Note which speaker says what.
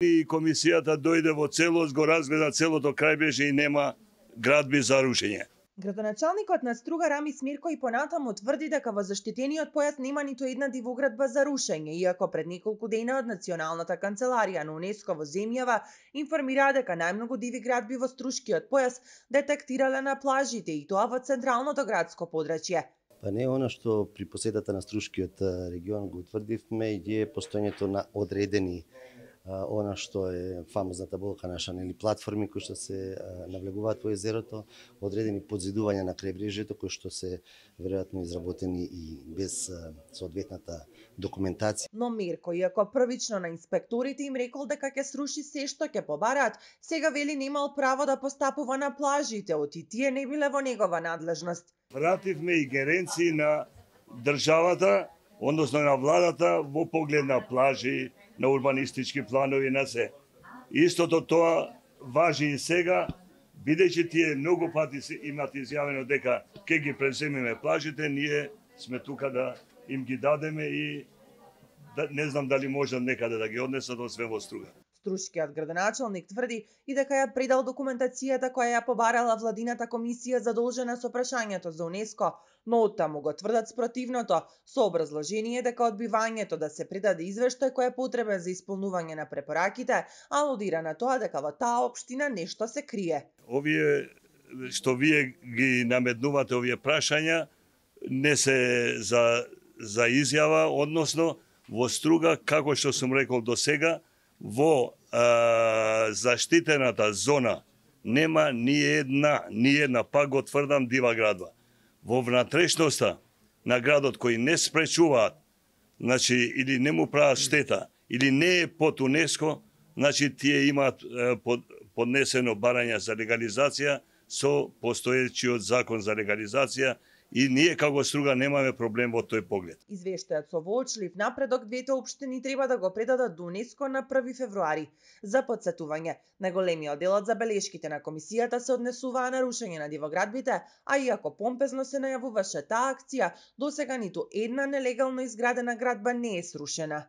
Speaker 1: И комисијата дојде во целост, го разгледа целото крајбеже и нема градби за рушење.
Speaker 2: Градоначалникот на Струга Рами Смирко и понатаму тврди дека во заштитениот појас нема ниту една дивоградба за рушење, иако пред неколку дена од Националната канцеларија на УНЕСКО во земјава информира дека најмногу диви градби во Струшкиот појас детектирале на плажите и тоа во централното градско подрачје.
Speaker 3: Па не она што при посетата на Струшкиот регион го утврдивме е постојањето на одредени она што е фамозната болка наша, нели платформи кои што се навлегуваат во езерото, одредени подзидувања на крајбрежјето кои што се веројатно изработени и без соодветната документација.
Speaker 2: Но Мирко, иако првично на инспекторите им рекол дека ќе сруши се што ќе побарат, сега вели немал право да постапува на плажите, оти тие не биле во негова надлежност.
Speaker 1: Вративме и геренци на државата односно на владата во поглед на плажи, на урбанистички планови на се. Истото тоа важи и сега, бидејќи тие многу пати се имат изјавено дека ке ги преземеме плажите, ние сме тука да им ги дадеме и да, не знам дали можат некаде да ги однесат освен во Струга.
Speaker 2: Струшкиот градоначалник тврди и дека ја предал документацијата која ја побарала владината комисија задолжена со прашањето за УНЕСКО, но таму го тврдат спротивното, со образложение дека одбивањето да се предаде извештај кој е потребен за исполнување на препораките, алудира на тоа дека во таа општина нешто се крие.
Speaker 1: Овие што вие ги наметнувате овие прашања не се за за изјава, односно во струга, како што сум рекол до сега, во е, заштитената зона нема ни една, ни една, па го тврдам, дива градва Во внатрешноста на градот кој не спречуваат, значи, или не му прават штета, или не е под УНЕСКО, значи, тие имаат е, под, поднесено барања за легализација со постојечиот закон за легализација и ние како струга немаме проблем во тој поглед.
Speaker 2: Извештајот со воочлив напредок двете општини треба да го предадат до УНЕСКО на 1 февруари. За подсетување, големиот делот од забелешките на комисијата се однесуваа на рушење на дивоградбите, а иако помпезно се најавуваше таа акција, досега ниту една нелегално изградена градба не е срушена.